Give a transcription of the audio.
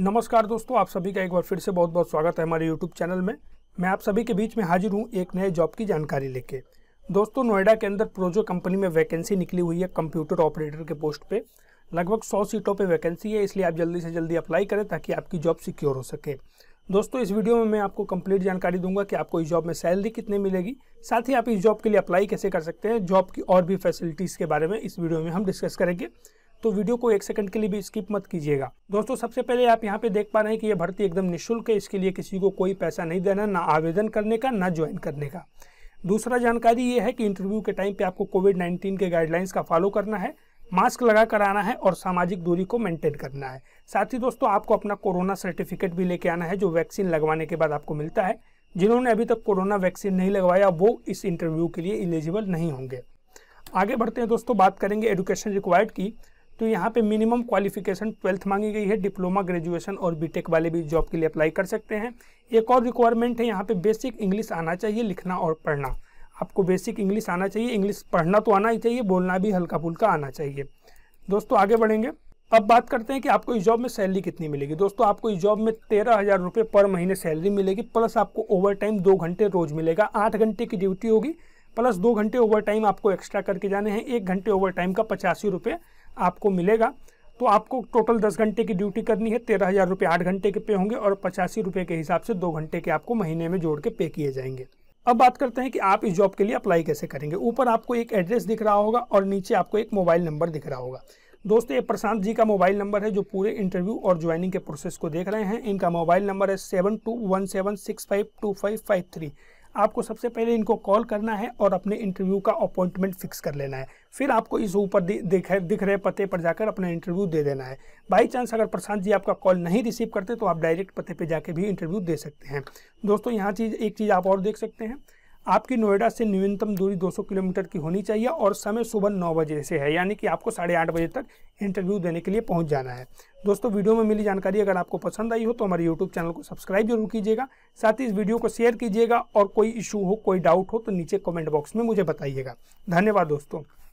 नमस्कार दोस्तों आप सभी का एक बार फिर से बहुत बहुत स्वागत है हमारे यूट्यूब चैनल में मैं आप सभी के बीच में हाजिर हूँ एक नए जॉब की जानकारी लेके दोस्तों नोएडा के अंदर प्रोजो कंपनी में वैकेंसी निकली हुई है कंप्यूटर ऑपरेटर के पोस्ट पे लगभग 100 सीटों पे वैकेंसी है इसलिए आप जल्दी से जल्दी अप्लाई करें ताकि आपकी जॉब सिक्योर हो सके दोस्तों इस वीडियो में मैं आपको कंप्लीट जानकारी दूंगा कि आपको इस जॉब में सैलरी कितने मिलेगी साथ ही आप इस जॉब के लिए अप्लाई कैसे कर सकते हैं जॉब की और भी फैसिलिटीज़ के बारे में इस वीडियो में हम डिस्कस करेंगे तो वीडियो को एक सेकंड के लिए भी स्किप मत कीजिएगा दोस्तों सबसे पहले आप यहाँ पे देख पा रहे हैं कि ये भर्ती एकदम निःशुल्क है इसके लिए किसी को कोई पैसा नहीं देना ना आवेदन करने का ना ज्वाइन करने का दूसरा जानकारी ये है कि इंटरव्यू के टाइम पे आपको कोविड नाइन्टीन के गाइडलाइंस का फॉलो करना है मास्क लगा कर आना है और सामाजिक दूरी को मेंटेन करना है साथ ही दोस्तों आपको अपना कोरोना सर्टिफिकेट भी लेके आना है जो वैक्सीन लगवाने के बाद आपको मिलता है जिन्होंने अभी तक कोरोना वैक्सीन नहीं लगवाया वो इस इंटरव्यू के लिए इलिजिबल नहीं होंगे आगे बढ़ते हैं दोस्तों बात करेंगे एडुकेशन रिक्वायर्ड की तो यहाँ पे मिनिमम क्वालिफिकेशन ट्वेल्थ मांगी गई है डिप्लोमा ग्रेजुएशन और बीटेक वाले भी जॉब के लिए अप्लाई कर सकते हैं एक और रिक्वायरमेंट है यहाँ पे बेसिक इंग्लिश आना चाहिए लिखना और पढ़ना आपको बेसिक इंग्लिश आना चाहिए इंग्लिश पढ़ना तो आना ही चाहिए बोलना भी हल्का फुल्का आना चाहिए दोस्तों आगे बढ़ेंगे अब बात करते हैं कि आपको इस जॉब में सैलरी कितनी मिलेगी दोस्तों आपको इस जॉब में तेरह हज़ार रुपये पर महीने सैलरी मिलेगी प्लस आपको ओवर टाइम दो घंटे रोज मिलेगा आठ घंटे की ड्यूटी होगी प्लस दो घंटे ओवर टाइम आपको एक्स्ट्रा करके जाने हैं एक घंटे ओवर टाइम का पचासी रुपये आपको मिलेगा तो आपको टोटल दस घंटे की ड्यूटी करनी है तेरह हज़ार रुपये आठ घंटे के पे होंगे और पचासी रुपये के हिसाब से दो घंटे के आपको महीने में जोड़ के पे किए जाएंगे अब बात करते हैं कि आप इस जॉब के लिए अप्लाई कैसे करेंगे ऊपर आपको एक एड्रेस दिख रहा होगा और नीचे आपको एक मोबाइल नंबर दिख रहा होगा दोस्तों ये प्रशांत जी का मोबाइल नंबर है जो पूरे इंटरव्यू और ज्वाइनिंग के प्रोसेस को देख रहे हैं इनका मोबाइल नंबर है seven two one seven six five two five five three आपको सबसे पहले इनको कॉल करना है और अपने इंटरव्यू का अपॉइंटमेंट फिक्स कर लेना है फिर आपको इस ऊपर दिख दिख रहे पते पर जाकर अपना इंटरव्यू दे देना है बाई चांस अगर प्रशांत जी आपका कॉल नहीं रिसीव करते तो आप डायरेक्ट पते पर जाके भी इंटरव्यू दे सकते हैं दोस्तों यहाँ चीज़ एक चीज़ आप और देख सकते हैं आपकी नोएडा से न्यूनतम दूरी 200 किलोमीटर की होनी चाहिए और समय सुबह नौ बजे से है यानी कि आपको साढ़े आठ बजे तक इंटरव्यू देने के लिए पहुंच जाना है दोस्तों वीडियो में मिली जानकारी अगर आपको पसंद आई हो तो हमारे यूट्यूब चैनल को सब्सक्राइब जरूर कीजिएगा साथ ही इस वीडियो को शेयर कीजिएगा और कोई इशू हो कोई डाउट हो तो नीचे कॉमेंट बॉक्स में मुझे बताइएगा धन्यवाद दोस्तों